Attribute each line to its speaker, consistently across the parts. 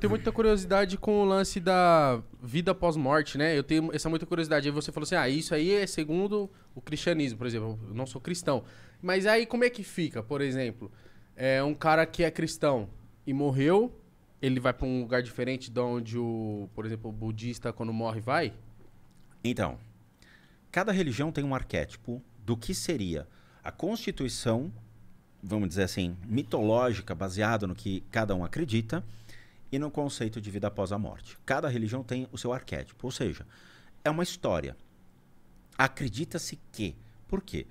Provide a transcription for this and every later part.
Speaker 1: tenho muita curiosidade com o lance da vida pós-morte, né? Eu tenho essa muita curiosidade. Aí você falou assim: ah, isso aí é segundo o cristianismo, por exemplo. Eu não sou cristão. Mas aí como é que fica, por exemplo? É um cara que é cristão e morreu, ele vai para um lugar diferente de onde o, por exemplo, o budista quando morre vai? Então, cada religião tem um arquétipo
Speaker 2: do que seria a constituição, vamos dizer assim, mitológica, baseada no que cada um acredita, e no conceito de vida após a morte. Cada religião tem o seu arquétipo, ou seja, é uma história. Acredita-se que. Por quê?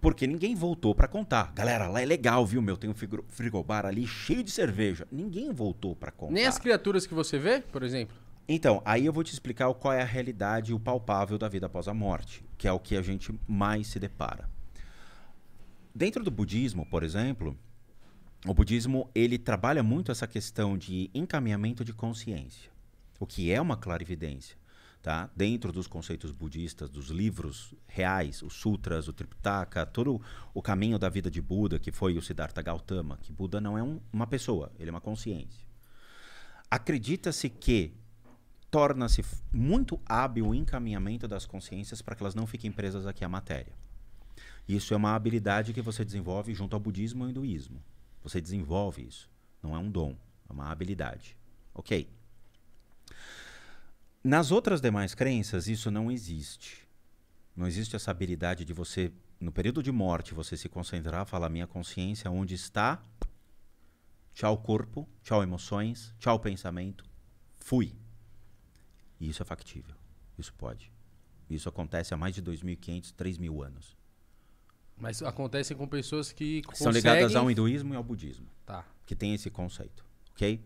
Speaker 2: Porque ninguém voltou para contar. Galera, lá é legal, viu, meu? Tem um frigobar ali cheio de cerveja. Ninguém voltou para contar. Nem as criaturas que você vê, por exemplo? Então, aí eu vou te explicar qual é a realidade, o palpável da vida após a morte, que é o que a gente mais se depara. Dentro do budismo, por exemplo, o budismo ele trabalha muito essa questão de encaminhamento de consciência, o que é uma clarividência. Tá? Dentro dos conceitos budistas, dos livros reais, os sutras, o Tripitaka, todo o caminho da vida de Buda, que foi o Siddhartha Gautama, que Buda não é um, uma pessoa, ele é uma consciência. Acredita-se que torna-se muito hábil o encaminhamento das consciências para que elas não fiquem presas aqui à matéria. Isso é uma habilidade que você desenvolve junto ao budismo e ao hinduísmo. Você desenvolve isso. Não é um dom, é uma habilidade. Ok. Nas outras demais crenças, isso não existe. Não existe essa habilidade de você, no período de morte, você se concentrar, falar: minha consciência, é onde está? Tchau, corpo, tchau, emoções, tchau, pensamento, fui. E isso é factível. Isso pode. Isso acontece há mais de 2.500, 3.000 anos.
Speaker 1: Mas acontecem com pessoas que conseguem... São ligadas ao hinduísmo e ao budismo. Tá.
Speaker 2: Que tem esse conceito, ok?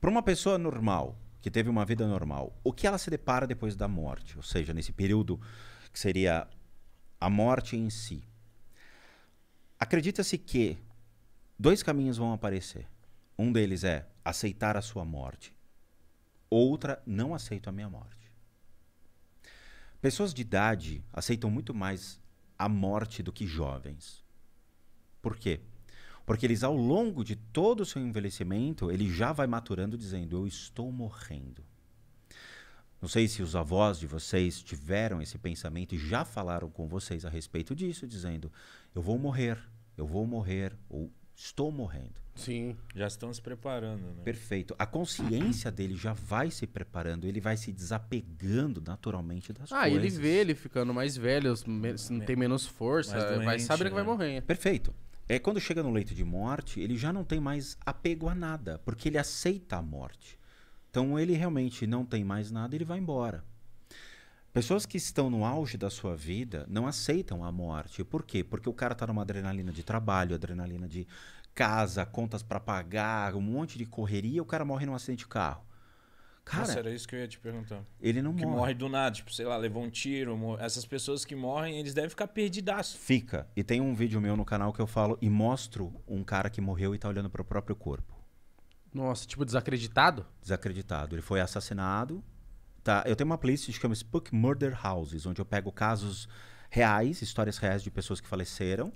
Speaker 2: Para uma pessoa normal, que teve uma vida normal, o que ela se depara depois da morte? Ou seja, nesse período que seria a morte em si. Acredita-se que dois caminhos vão aparecer. Um deles é aceitar a sua morte. Outra, não aceito a minha morte. Pessoas de idade aceitam muito mais à morte do que jovens. Por quê? Porque eles, ao longo de todo o seu envelhecimento, ele já vai maturando dizendo: Eu estou morrendo. Não sei se os avós de vocês tiveram esse pensamento e já falaram com vocês a respeito disso, dizendo: Eu vou morrer, eu vou morrer, ou estou morrendo. Sim, já estão se preparando. Né? Perfeito. A consciência dele já vai se preparando, ele vai se desapegando naturalmente das ah, coisas. Ah, ele vê
Speaker 1: ele ficando mais velho, não tem menos
Speaker 2: força, doente, vai saber né? que vai né? morrer. Perfeito. É, quando chega no leito de morte, ele já não tem mais apego a nada, porque ele aceita a morte. Então ele realmente não tem mais nada, ele vai embora. Pessoas que estão no auge da sua vida não aceitam a morte. Por quê? Porque o cara está numa adrenalina de trabalho, adrenalina de casa, contas para pagar, um monte de correria, o cara morre num acidente de carro. Cara, Nossa, era
Speaker 1: isso que eu ia te perguntar.
Speaker 2: Ele não que morre. morre
Speaker 1: do nada, tipo, sei lá, levou um tiro. Essas pessoas que morrem, eles devem ficar perdidaço.
Speaker 2: Fica. E tem um vídeo meu no canal que eu falo e mostro um cara que morreu e tá olhando para o próprio corpo. Nossa, tipo desacreditado? Desacreditado. Ele foi assassinado, Tá? Eu tenho uma playlist que chama Spook Murder Houses, onde eu pego casos reais, histórias reais de pessoas que faleceram,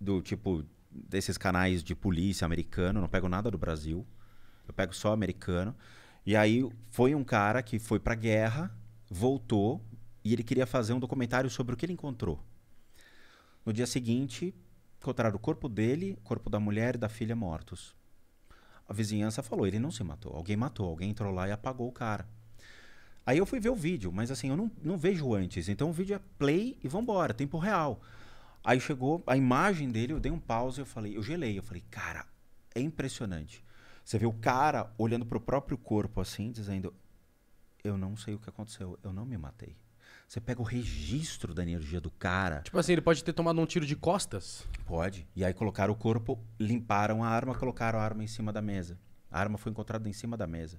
Speaker 2: do tipo desses canais de polícia americano, não pego nada do Brasil. Eu pego só americano. E aí foi um cara que foi pra guerra, voltou e ele queria fazer um documentário sobre o que ele encontrou. No dia seguinte, encontraram o corpo dele, o corpo da mulher e da filha mortos. A vizinhança falou: ele não se matou, alguém matou, alguém entrou lá e apagou o cara. Aí eu fui ver o vídeo, mas assim, eu não, não vejo antes. Então o vídeo é play e vambora, tempo real. Aí chegou a imagem dele, eu dei um pause, eu falei, eu gelei, eu falei, cara, é impressionante. Você vê o cara olhando pro próprio corpo assim, dizendo, eu não sei o que aconteceu, eu não me matei. Você pega o registro da energia do cara. Tipo assim,
Speaker 1: ele pode ter tomado um tiro de costas?
Speaker 2: Pode. E aí colocaram o corpo, limparam a arma, colocaram a arma em cima da mesa. A arma foi encontrada em cima da mesa.